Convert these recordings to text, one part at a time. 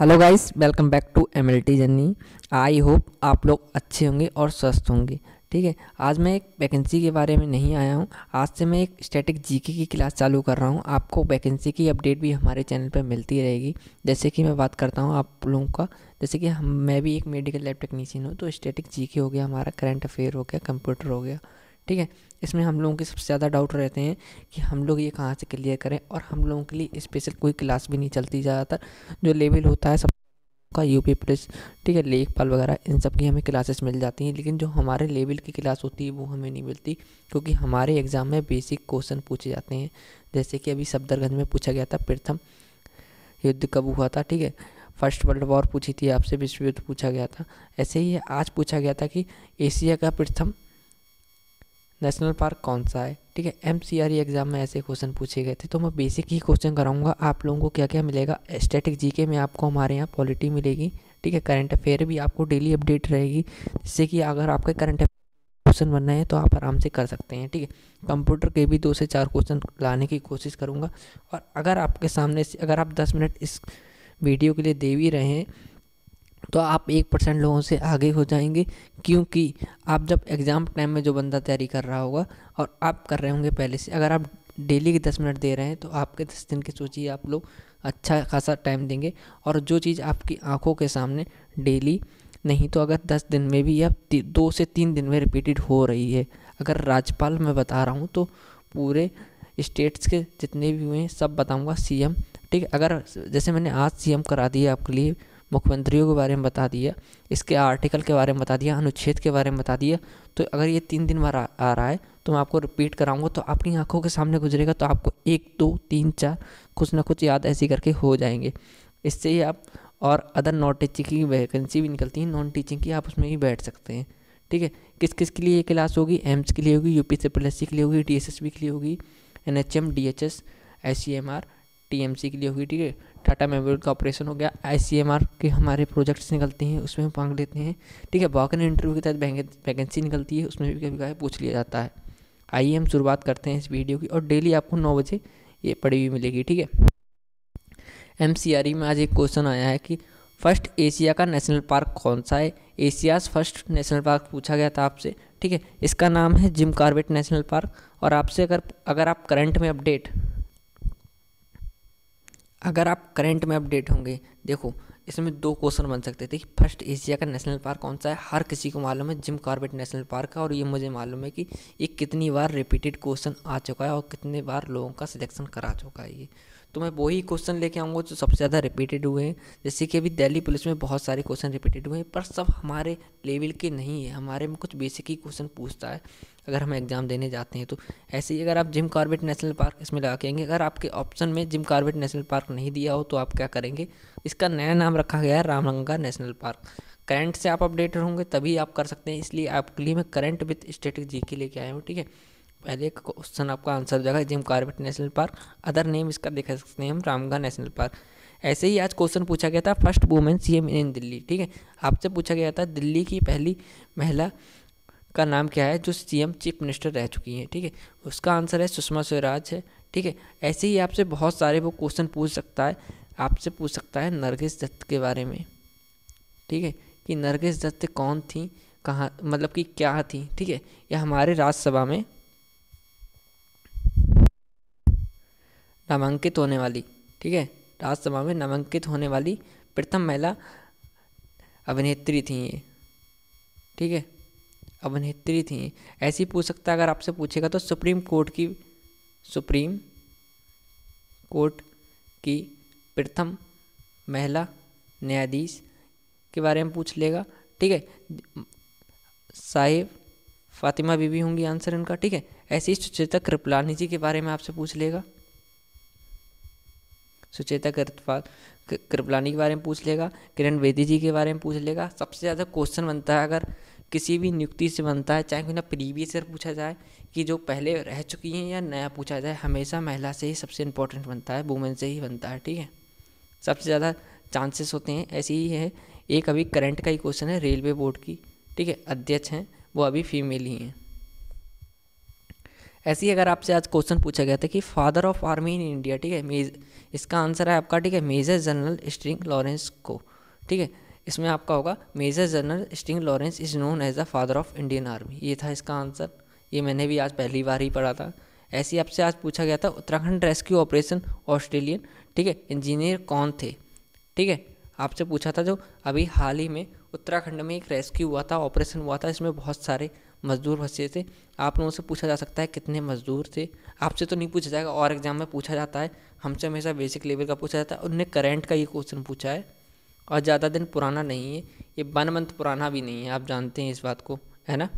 Hello guys welcome back to M L T journey I hope आप लोग अच्छे होंगे और स्वस्थ होंगे ठीक है आज मैं एक वैकेंसी के बारे में नहीं आया हूँ आज से मैं एक स्टैटिक जीके की क्लास चालू कर रहा हूँ आपको वैकेंसी की अपडेट भी हमारे चैनल पर मिलती रहेगी जैसे कि मैं बात करता हूँ आप लोगों का जैसे कि हम मैं भी एक मेडिकल लैब टेक्नीशियन हूँ तो स्टेटिक जी हो गया हमारा करंट अफेयर हो गया कंप्यूटर हो गया ठीक है इसमें हम लोगों के सबसे ज़्यादा डाउट रहते हैं कि हम लोग ये कहाँ से क्लियर करें और हम लोगों के लिए स्पेशल कोई क्लास भी नहीं चलती ज़्यादातर जो लेवल होता है सब का यूपी पुलिस ठीक है लेखपाल वगैरह इन सब की हमें क्लासेस मिल जाती हैं लेकिन जो हमारे लेवल की क्लास होती है वो हमें नहीं मिलती क्योंकि हमारे एग्ज़ाम में बेसिक क्वेश्चन पूछे जाते हैं जैसे कि अभी सफदरगंज में पूछा गया था प्रथम युद्ध कब हुआ था ठीक है फर्स्ट वर्ल्ड वॉर पूछी थी आपसे विश्व युद्ध पूछा गया था ऐसे ही आज पूछा गया था कि एशिया का प्रथम नेशनल पार्क कौन सा है ठीक है एम एग्ज़ाम e में ऐसे क्वेश्चन पूछे गए थे तो मैं बेसिक ही क्वेश्चन कराऊंगा आप लोगों को क्या क्या मिलेगा स्टैटिक जीके में आपको हमारे यहाँ पॉलिटी मिलेगी ठीक है करंट अफेयर भी आपको डेली अपडेट रहेगी जिससे कि अगर आपके करंट क्वेश्चन बनना है तो आप आराम से कर सकते हैं ठीक है कंप्यूटर के भी दो से चार क्वेश्चन लाने की कोशिश करूँगा और अगर आपके सामने अगर आप दस मिनट इस वीडियो के लिए दे भी रहे हैं तो आप एक परसेंट लोगों से आगे हो जाएंगे क्योंकि आप जब एग्ज़ाम टाइम में जो बंदा तैयारी कर रहा होगा और आप कर रहे होंगे पहले से अगर आप डेली के दस मिनट दे रहे हैं तो आपके दस दिन की सोचिए आप लोग अच्छा खासा टाइम देंगे और जो चीज़ आपकी आंखों के सामने डेली नहीं तो अगर दस दिन में भी या दो से तीन दिन में रिपीटेड हो रही है अगर राज्यपाल मैं बता रहा हूँ तो पूरे स्टेट्स के जितने भी हुए हैं सब बताऊँगा सी ठीक है अगर जैसे मैंने आज सी करा दिया आपके लिए मुख्यमंत्रियों के बारे में बता दिया इसके आर्टिकल के बारे में बता दिया अनुच्छेद के बारे में बता दिया तो अगर ये तीन दिन बार आ रहा है तो मैं आपको रिपीट कराऊंगा तो अपनी आंखों के सामने गुजरेगा तो आपको एक दो तीन चार कुछ ना कुछ याद ऐसी करके हो जाएंगे इससे ही आप और अदर नॉन टीचिंग की वैकेंसी भी निकलती है नॉन टीचिंग की आप उसमें भी बैठ सकते हैं ठीक है किस किस के लिए ये क्लास होगी एम्स के लिए होगी यू पी के लिए होगी डी एस एस के लिए होगी N H M D H S S C M R T M C के लिए होगी ठीक है टाटा मेमोरियल का ऑपरेशन हो गया आई के हमारे प्रोजेक्ट्स निकलते हैं उसमें हम भाग लेते हैं ठीक है वॉकन इंटरव्यू के तहत वैकेंसी निकलती है उसमें भी कभी कभी पूछ लिया जाता है आइए हम शुरुआत करते हैं इस वीडियो की और डेली आपको नौ बजे ये पड़ी हुई मिलेगी ठीक है एम e में आज एक क्वेश्चन आया है कि फर्स्ट एशिया का नेशनल पार्क कौन सा है एशियाज फर्स्ट नेशनल पार्क पूछा गया था आपसे ठीक है इसका नाम है जिम कार्बेट नेशनल पार्क और आपसे अगर अगर आप करंट में अपडेट अगर आप करंट में अपडेट होंगे देखो इसमें दो क्वेश्चन बन सकते थे कि फर्स्ट एशिया का नेशनल पार्क कौन सा है हर किसी को मालूम है जिम कॉर्बेट नेशनल पार्क है और ये मुझे मालूम है कि ये कितनी बार रिपीटेड क्वेश्चन आ चुका है और कितने बार लोगों का सिलेक्शन करा चुका है ये तो मैं वही क्वेश्चन लेके आऊँगा जो सबसे ज़्यादा रिपीटेड हुए हैं जैसे कि अभी दिल्ली पुलिस में बहुत सारे क्वेश्चन रिपीटेड हुए हैं पर सब हमारे लेवल के नहीं है हमारे में कुछ बेसिक ही क्वेश्चन पूछता है अगर हम एग्ज़ाम देने जाते हैं तो ऐसे ही अगर आप जिम कार्बेट नेशनल पार्क इसमें लगा के आएंगे अगर आपके ऑप्शन में जिम कार्बेट नेशनल पार्क नहीं दिया हो तो आप क्या करेंगे इसका नया नाम रखा गया है रामलंगा नेशनल पार्क करंट से आप अपडेट होंगे तभी आप कर सकते हैं इसलिए आपके लिए मैं करंट विथ स्टेटिक जी के लेके आया हूँ ठीक है पहले एक क्वेश्चन आपका आंसर हो जाएगा Jim Corbett national park other name इसका देख सकते हैं हम रामगढ़ नेशनल पार्क ऐसे ही आज क्वेश्चन पूछा गया था first women CM in Delhi ठीक है आपसे पूछा गया था दिल्ली की पहली महिला का नाम क्या है जो सीएम चीफ मिनिस्टर रह चुकी हैं ठीक है थीके? उसका आंसर है सुषमा स्वराज है ठीक है ऐसे ही आपसे बहुत सारे वो क्वेश्चन पूछ सकता है आपसे पूछ सकता है नरगिस दत्त के बारे में ठीक है कि नरगिस दत्त कौन थी कहाँ मतलब कि क्या थी ठीक है या हमारे राज्यसभा में नामांकित होने वाली ठीक है राज्यसभा में नामांकित होने वाली प्रथम महिला अभिनेत्री थी ये ठीक है अभिनेत्री थी ऐसी पूछ सकता अगर आपसे पूछेगा तो सुप्रीम कोर्ट की सुप्रीम कोर्ट की प्रथम महिला न्यायाधीश के बारे में पूछ लेगा ठीक है साहिब फातिमा बीबी होंगी आंसर इनका ठीक है ऐसी सुचेता कृपलानी जी के बारे में आपसे पूछ लेगा सुचेता कृतपाल कृपलानी के बारे में पूछ लेगा किरण बेदी जी के बारे में पूछ लेगा सबसे ज़्यादा क्वेश्चन बनता है अगर किसी भी नियुक्ति से बनता है चाहे ना प्रीवियस ईयर पूछा जाए कि जो पहले रह चुकी हैं या नया पूछा जाए हमेशा महिला से ही सबसे इम्पोर्टेंट बनता है वुमेन से ही बनता है ठीक है सबसे ज़्यादा चांसेस होते हैं ऐसे ही है एक अभी करंट का ही क्वेश्चन है रेलवे बोर्ड की ठीक है अध्यक्ष हैं वो अभी फीमेल ही हैं ऐसे ही अगर आपसे आज क्वेश्चन पूछा गया था कि father of army in India ठीक है मेज इसका आंसर है आपका ठीक है मेजर जनरल स्ट्रिंग लॉरेंस को ठीक है इसमें आपका होगा major general Stringer Lawrence is known as the father of Indian army ये था इसका आंसर ये मैंने भी आज पहली बार ही पढ़ा था ऐसे ही आपसे आज पूछा गया था उत्तराखंड रेस्क्यू ऑपरेशन ऑस्ट्रेलियन ठीक है इंजीनियर कौन थे ठीक है आपसे पूछा था जो अभी हाल ही में उत्तराखंड में एक रेस्क्यू हुआ था ऑपरेशन हुआ था इसमें बहुत सारे मज़दूर भत्ते से आप लोगों से पूछा जा सकता है कितने मज़दूर थे आपसे तो नहीं पूछा जाएगा और एग्ज़ाम में पूछा जाता है हमसे हमेशा बेसिक लेवल का पूछा जाता है उनने करेंट का ये क्वेश्चन पूछा है और ज़्यादा दिन पुराना नहीं है ये वन मंथ पुराना भी नहीं है आप जानते हैं इस बात को है ना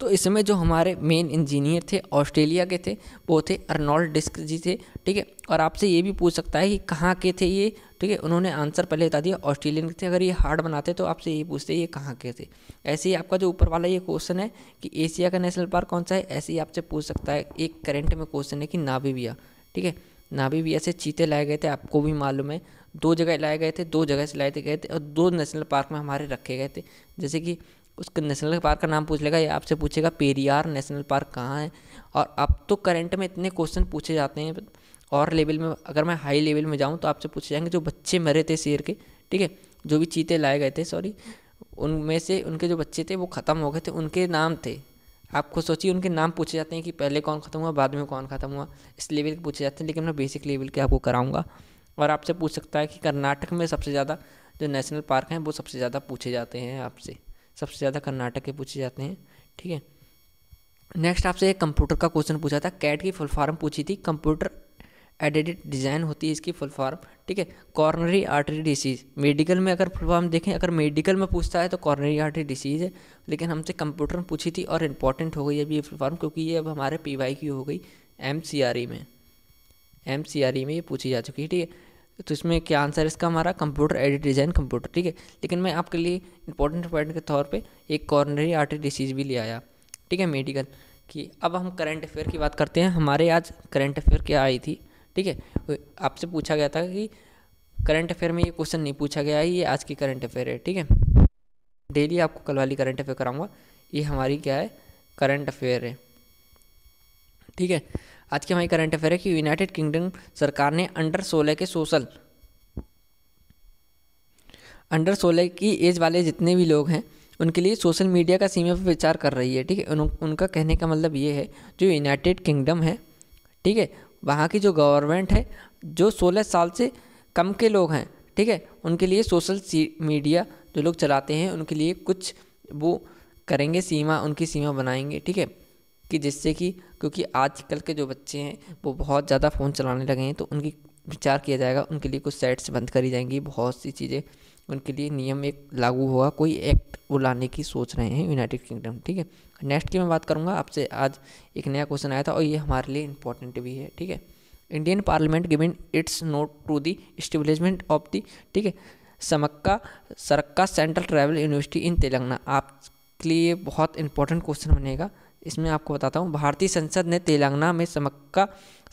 तो इसमें जो हमारे मेन इंजीनियर थे ऑस्ट्रेलिया के थे वो थे अर्नोल्ड डिस्क जी थे ठीक है और आपसे ये भी पूछ सकता है कि कहाँ के थे ये ठीक है उन्होंने आंसर पहले बता दिया ऑस्ट्रेलियन के थे अगर ये हार्ड बनाते तो आपसे ये पूछते ये कहाँ के थे ऐसे ही आपका जो ऊपर वाला ये क्वेश्चन है कि एशिया का नेशनल पार्क कौन सा है ऐसे ही आपसे पूछ सकता है एक करेंट में क्वेश्चन है कि नाबीबिया ठीक है नाबीबिया से चीते लाए गए थे आपको भी मालूम है दो जगह लाए गए थे दो जगह से लाए गए थे और दो नेशनल पार्क में हमारे रखे गए थे जैसे कि उस नेशनल पार्क का नाम पूछ लेगा या आपसे पूछेगा पेरियार नेशनल पार्क कहाँ है और अब तो करंट में इतने क्वेश्चन पूछे जाते हैं और लेवल में अगर मैं हाई लेवल में जाऊँ तो आपसे पूछे जाएंगे जो बच्चे मरे थे शेर के ठीक है जो भी चीते लाए गए थे सॉरी उनमें से उनके जो बच्चे थे वो ख़त्म हो गए थे उनके नाम थे आप खुद सोचिए उनके नाम पूछे जाते हैं कि पहले कौन ख़त्म हुआ बाद में कौन ख़त्म हुआ इस लेवल के पूछे जाते हैं लेकिन मैं बेसिक लेवल के आपको कराऊंगा और आपसे पूछ सकता है कि कर्नाटक में सबसे ज़्यादा जो नेशनल पार्क हैं वो सबसे ज़्यादा पूछे जाते हैं आपसे सबसे ज़्यादा कर्नाटक के पूछे जाते हैं ठीक है नेक्स्ट आपसे एक कंप्यूटर का क्वेश्चन पूछा था कैट की फुल फॉर्म पूछी थी कंप्यूटर एडिटेड डिज़ाइन होती है इसकी फुल फॉर्म ठीक है कॉर्नरी आर्टरी डिसीज़ मेडिकल में अगर फुल फॉर्म देखें अगर मेडिकल में पूछता है तो कॉर्नरी आर्टरी डिसीज़ है लेकिन हमसे कंप्यूटर में पूछी थी और इम्पॉर्टेंट हो गई अभी ये फुल फॉर्म क्योंकि ये अब हमारे पी वाई की हो गई एम सी आर ई में एम सी आर ई में ये पूछी जा चुकी है ठीक है तो इसमें क्या आंसर है इसका हमारा कंप्यूटर एडिट डिज़ाइन कंप्यूटर ठीक है लेकिन मैं आपके लिए इंपॉर्टेंट पॉइंट के तौर पे एक कॉर्नरी आर्टरी डिसीज भी ले आया ठीक है मेडिकल कि अब हम करंट अफेयर की बात करते हैं हमारे आज करंट अफेयर क्या आई थी ठीक है तो आपसे पूछा गया था कि करंट अफेयर में ये क्वेश्चन नहीं पूछा गया है ये आज की करंट अफेयर है ठीक है डेली आपको कल वाली करंट अफेयर कराऊँगा ये हमारी क्या है करंट अफेयर है ठीक है आज की हमारी करंट अफेयर है कि यूनाइटेड किंगडम सरकार ने अंडर सोलह के सोशल अंडर सोलह की एज वाले जितने भी लोग हैं उनके लिए सोशल मीडिया का सीमा पर विचार कर रही है ठीक है उन, उनका कहने का मतलब ये है जो यूनाइटेड किंगडम है ठीक है वहाँ की जो गवर्नमेंट है जो सोलह साल से कम के लोग हैं ठीक है उनके लिए सोशल मीडिया जो लोग चलाते हैं उनके लिए कुछ वो करेंगे सीमा उनकी सीमा बनाएंगे ठीक है कि जिससे कि क्योंकि आजकल के जो बच्चे हैं वो बहुत ज़्यादा फ़ोन चलाने लगे हैं तो उनकी विचार किया जाएगा उनके लिए कुछ साइट्स बंद करी जाएंगी बहुत सी चीज़ें उनके लिए नियम एक लागू होगा कोई एक्ट वो लाने की सोच रहे हैं यूनाइटेड किंगडम ठीक है नेक्स्ट की मैं बात करूँगा आपसे आज एक नया क्वेश्चन आया था और ये हमारे लिए इंपॉर्टेंट भी है ठीक है Indian parliament given its nod to the establishment of the ठीक है Sammakka Sarakka central tribal university in Telangana आपके लिए बहुत इंपॉर्टेंट क्वेश्चन बनेगा इसमें आपको बताता हूँ भारतीय संसद ने तेलंगाना में समक्का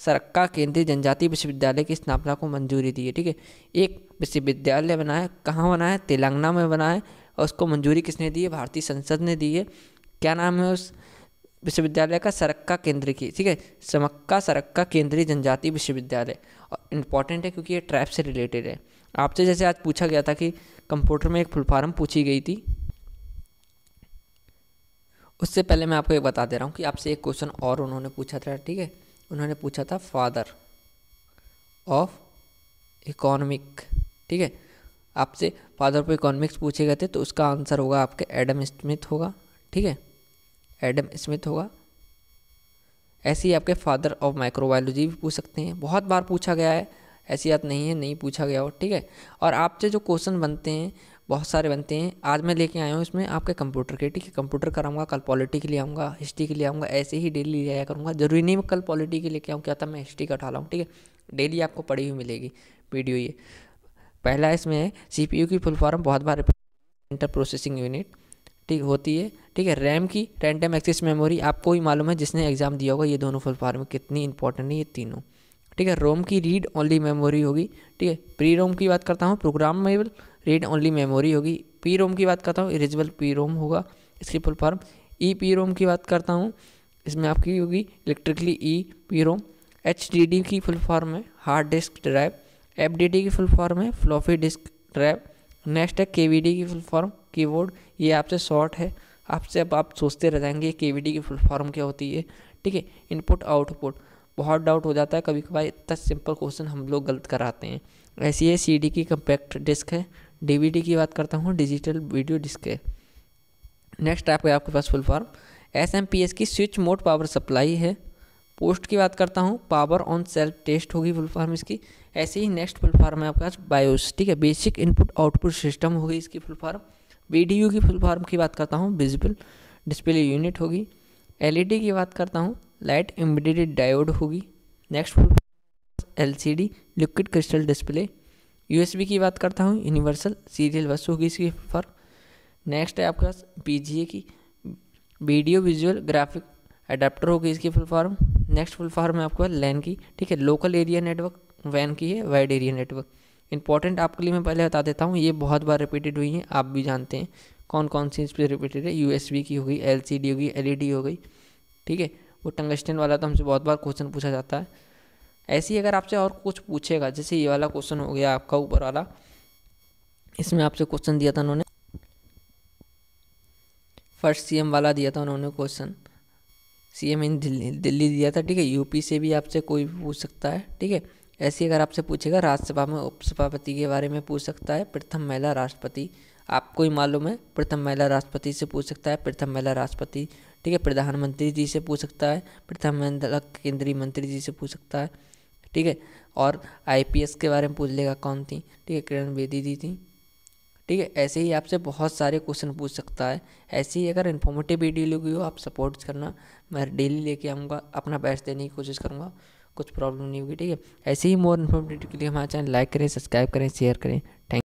सरक्का केंद्रीय जनजाति विश्वविद्यालय की स्थापना को मंजूरी दी है ठीक है एक विश्वविद्यालय बनाया कहाँ बनाया तेलंगाना में बनाए और उसको मंजूरी किसने दी है भारतीय संसद ने दी है क्या नाम है उस विश्वविद्यालय का सरक्का केंद्र की ठीक है समक्का सरक्का केंद्रीय जनजाति विश्वविद्यालय और इम्पॉर्टेंट है क्योंकि ये ट्रैप से रिलेटेड है आपसे जैसे आज पूछा गया था कि कंप्यूटर में एक फुल फार्म पूछी गई थी उससे पहले मैं आपको ये बता दे रहा हूँ कि आपसे एक क्वेश्चन और उन्होंने पूछा था ठीक है उन्होंने पूछा था फादर ऑफ इकोनॉमिक ठीक है आपसे फादर ऑफ इकोनॉमिक्स पूछे गए थे तो उसका आंसर होगा आपके एडम स्मिथ होगा ठीक है एडम स्मिथ होगा ऐसे ही आपके फादर ऑफ माइक्रोबायोलॉजी भी पूछ सकते हैं बहुत बार पूछा गया है ऐसी बात नहीं है नहीं पूछा गया हो ठीक है और आपसे जो क्वेश्चन बनते हैं बहुत सारे बनते हैं आज मैं लेके आया हूँ इसमें आपके कंप्यूटर के ठीक है कंप्यूटर कराऊंगा कल पॉलिटी के लिए आऊँगा हिस्ट्री के लिए आऊँगा ऐसे ही डेली ले आया करूँगा जरूरी नहीं मैं कल पॉलिटी के लेके आऊँ क्या था मैं हिस्ट्री का उठा लाऊँ ठीक है डेली आपको पढ़ी हुई मिलेगी वीडियो ये पहला इसमें है सी की फुल फॉर्म बहुत बार इंटर प्रोसेसिंग यूनिट ठीक होती है ठीक है रैम की रैंडम एक्सेस मेमोरी आपको ही मालूम है जिसने एग्ज़ाम दिया होगा ये दोनों फुल फॉर्म कितनी इंपॉर्टेंट है ये तीनों ठीक है रोम की रीड ओनली मेमोरी होगी ठीक है प्री रोम की बात करता हूँ प्रोग्रामेबल रीड ओनली मेमोरी होगी पी रोम की बात करता हूँ इरेजबल पी रोम होगा इसकी full form E P ROM की बात करता हूँ इसमें आपकी होगी electrically E P ROM H D D की फुल फॉर्म है hard disk drive F D D की फुल फॉर्म है फ्लॉफी डिस्क ड्राइव नेक्स्ट है के वी डी की फुल फॉर्म कीबोर्ड ये आपसे शॉर्ट है आपसे अब आप सोचते रह जाएंगे के वी डी की फुल फॉर्म क्या होती है ठीक है इनपुट आउटपुट बहुत डाउट हो जाता है कभी कभार इतना सिंपल क्वेश्चन हम लोग गलत कराते हैं ऐसी है सी की कंपैक्ट डिस्क है डीवीडी की बात करता हूँ डिजिटल वीडियो डिस्क है नेक्स्ट ऐप है आपके पास full form S M P S की स्विच मोड पावर सप्लाई है पोस्ट की बात करता हूँ पावर ऑन सेल्फ टेस्ट होगी फुल फॉर्म इसकी ऐसे ही नेक्स्ट फुल फॉर्म है आपके पास बायोस ठीक है बेसिक इनपुट आउटपुट सिस्टम होगी इसकी फुल फॉर्म वी की फुल फॉर्म की बात करता हूँ विजिबल डिस्प्ले यूनिट होगी एलईडी e की बात करता हूँ लाइट एम्बेडेड डायोड होगी next LCD liquid crystal display USB की बात करता हूँ यूनिवर्सल सीरियल बस होगी इसकी पर नेक्स्ट है आपके पास पीजीए की वीडियो विजुअल ग्राफिक अडाप्टर होगी इसकी full form next full form है आपके पास लैन की ठीक है लोकल एरिया नेटवर्क वैन की है वाइड एरिया नेटवर्क इंपॉर्टेंट आपके लिए मैं पहले बता देता हूँ ये बहुत बार रिपीटेड हुई हैं आप भी जानते हैं कौन कौन सी इस पर रिपीटेड है यू की हो गई एल हो गई एल e हो गई ठीक है वो टंगस्टन वाला तो हमसे बहुत बार क्वेश्चन पूछा जाता है ऐसे ही अगर आपसे और कुछ पूछेगा जैसे ये वाला क्वेश्चन हो गया आपका ऊपर वाला इसमें आपसे क्वेश्चन दिया था उन्होंने फर्स्ट सीएम वाला दिया था उन्होंने question CM in Delhi Delhi दिया था ठीक है यूपी से भी आपसे कोई भी पूछ सकता है ठीक है ऐसे अगर आपसे पूछेगा राज्यसभा में उपसभापति के बारे में पूछ सकता है प्रथम महिला राष्ट्रपति आपको ही मालूम है प्रथम महिला राष्ट्रपति से पूछ सकता है प्रथम महिला राष्ट्रपति ठीक है प्रधानमंत्री जी से पूछ सकता है प्रथम महिला केंद्रीय मंत्री जी से पूछ सकता है ठीक है और आईपीएस के बारे में पूछ लेगा कौन थी ठीक है किरण बेदी जी थी ठीक है ऐसे ही आपसे बहुत सारे क्वेश्चन पूछ सकता है ऐसे ही अगर इन्फॉर्मेटिव वीडियो लगी हो आप सपोर्ट करना मैं डेली लेके आऊँगा अपना बेस्ट देने की कोशिश करूँगा कुछ प्रॉब्लम नहीं होगी ठीक है ऐसे ही मोर इन्फॉर्मेटिव के लिए हमारा चैनल लाइक करें सब्सक्राइब करें शेयर करें